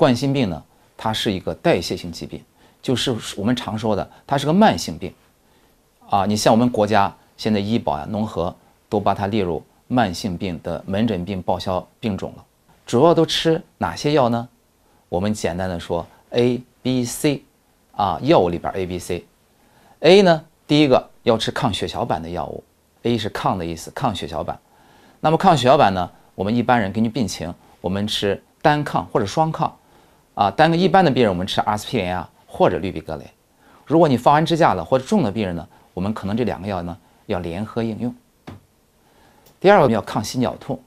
冠心病呢，它是一个代谢性疾病，就是我们常说的，它是个慢性病，啊，你像我们国家现在医保啊、农合都把它列入慢性病的门诊病报销病种了。主要都吃哪些药呢？我们简单的说 A、B、C，啊，药物里边 A、B、C，A 呢，第一个要吃抗血小板的药物，A 是抗的意思，抗血小板。那么抗血小板呢，我们一般人根据病情，我们吃单抗或者双抗。啊，单个一般的病人，我们吃阿司匹林啊，或者氯吡格雷。如果你放完支架了或者重的病人呢，我们可能这两个药呢要联合应用。第二个要抗心绞痛，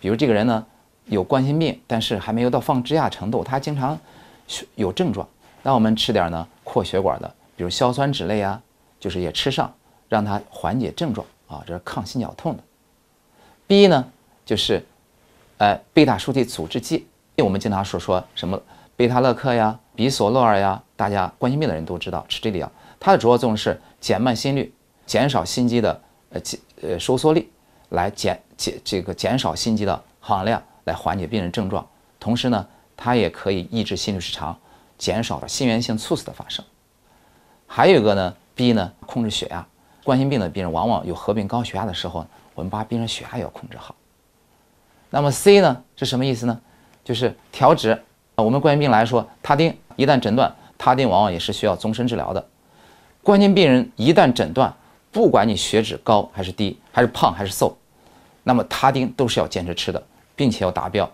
比如这个人呢有冠心病，但是还没有到放支架程度，他经常有症状，那我们吃点呢扩血管的，比如硝酸酯类啊，就是也吃上，让他缓解症状啊，这是抗心绞痛的。B 呢就是，呃，贝塔受体阻滞剂，我们经常说说什么？贝塔勒克呀，比索洛尔呀，大家冠心病的人都知道吃这个药。它的主要作用是减慢心率，减少心肌的呃呃收缩力，来减减这个减少心肌的含量，来缓解病人症状。同时呢，它也可以抑制心律失常，减少了心源性猝死的发生。还有一个呢，B 呢控制血压。冠心病的病人往往有合并高血压的时候，我们把病人血压也要控制好。那么 C 呢是什么意思呢？就是调脂。啊，我们冠心病来说，他汀一旦诊断，他汀往往也是需要终身治疗的。冠心病人一旦诊断，不管你血脂高还是低，还是胖还是瘦，那么他汀都是要坚持吃的，并且要达标。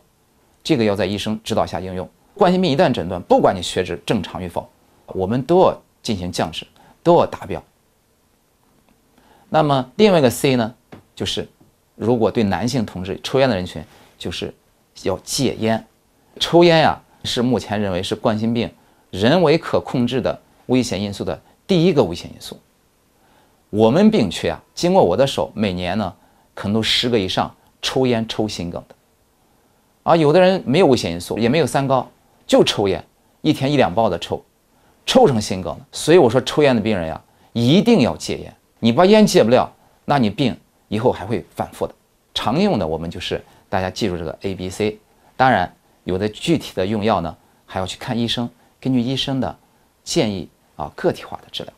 这个要在医生指导下应用。冠心病一旦诊断，不管你血脂正常与否，我们都要进行降脂，都要达标。那么另外一个 C 呢，就是如果对男性同志抽烟的人群，就是要戒烟。抽烟呀。是目前认为是冠心病人为可控制的危险因素的第一个危险因素。我们病区啊，经过我的手，每年呢可能都十个以上抽烟抽心梗的。啊，有的人没有危险因素，也没有三高，就抽烟，一天一两包的抽，抽成心梗了。所以我说，抽烟的病人呀，一定要戒烟。你把烟戒不了，那你病以后还会反复的。常用的我们就是大家记住这个 A、B、C，当然。有的具体的用药呢，还要去看医生，根据医生的建议啊，个体化的治疗。